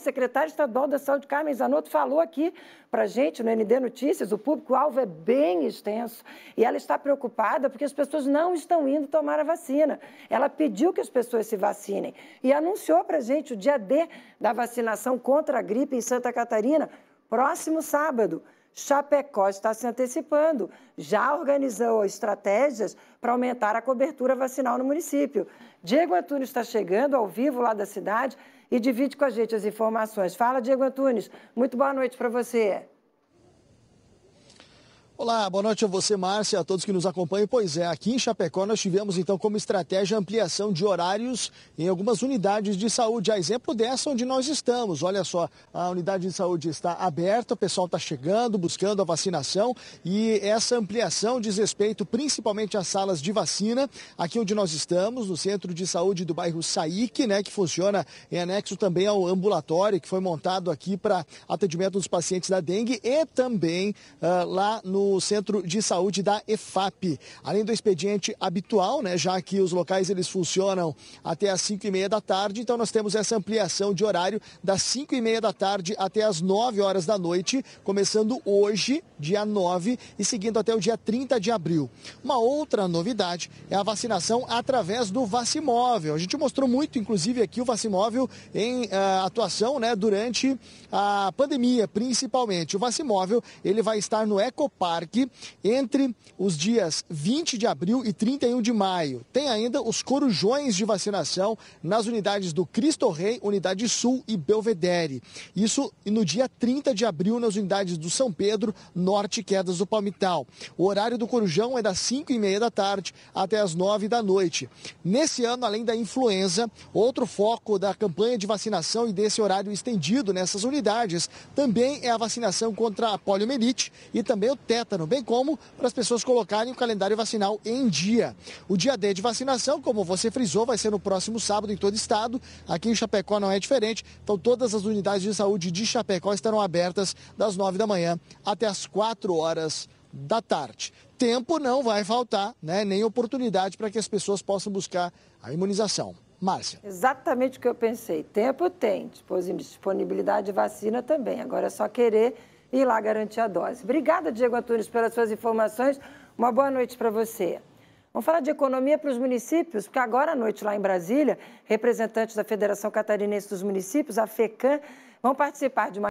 secretário estadual da Saúde, Carmen Zanotto, falou aqui para a gente no ND Notícias, o público-alvo é bem extenso e ela está preocupada porque as pessoas não estão indo tomar a vacina. Ela pediu que as pessoas se vacinem e anunciou para a gente o dia D da vacinação contra a gripe em Santa Catarina, próximo sábado. Chapecó está se antecipando, já organizou estratégias para aumentar a cobertura vacinal no município. Diego Antunes está chegando ao vivo lá da cidade e divide com a gente as informações. Fala, Diego Antunes. Muito boa noite para você. Olá, boa noite a você, Márcia, a todos que nos acompanham. Pois é, aqui em Chapecó nós tivemos então como estratégia a ampliação de horários em algumas unidades de saúde, a exemplo dessa onde nós estamos. Olha só, a unidade de saúde está aberta, o pessoal está chegando, buscando a vacinação e essa ampliação diz respeito principalmente às salas de vacina, aqui onde nós estamos, no centro de saúde do bairro Saíque, né, que funciona em anexo também ao ambulatório que foi montado aqui para atendimento dos pacientes da dengue e também uh, lá no o Centro de Saúde da EFAP. Além do expediente habitual, né, já que os locais eles funcionam até às 5 e meia da tarde, então nós temos essa ampliação de horário das 5 e meia da tarde até às 9 horas da noite, começando hoje, dia 9, e seguindo até o dia 30 de abril. Uma outra novidade é a vacinação através do Vacimóvel. A gente mostrou muito, inclusive, aqui o Vacimóvel em uh, atuação né, durante a pandemia, principalmente. O Vacimóvel ele vai estar no Ecopar parque entre os dias 20 de abril e 31 de maio. Tem ainda os corujões de vacinação nas unidades do Cristo Rei, Unidade Sul e Belvedere. Isso no dia 30 de abril nas unidades do São Pedro, Norte e Quedas do Palmital. O horário do corujão é das 5 e meia da tarde até as 9 da noite. Nesse ano, além da influenza, outro foco da campanha de vacinação e desse horário estendido nessas unidades também é a vacinação contra a poliomielite e também o teste tétano, bem como para as pessoas colocarem o calendário vacinal em dia. O dia D de vacinação, como você frisou, vai ser no próximo sábado em todo o estado. Aqui em Chapecó não é diferente. Então, todas as unidades de saúde de Chapecó estarão abertas das 9 da manhã até as 4 horas da tarde. Tempo não vai faltar, né? nem oportunidade para que as pessoas possam buscar a imunização. Márcia. Exatamente o que eu pensei. Tempo tem, disponibilidade de vacina também. Agora é só querer ir lá garantir a dose. Obrigada, Diego Antunes, pelas suas informações. Uma boa noite para você. Vamos falar de economia para os municípios, porque agora à noite lá em Brasília, representantes da Federação Catarinense dos Municípios, a FECAM, vão participar de uma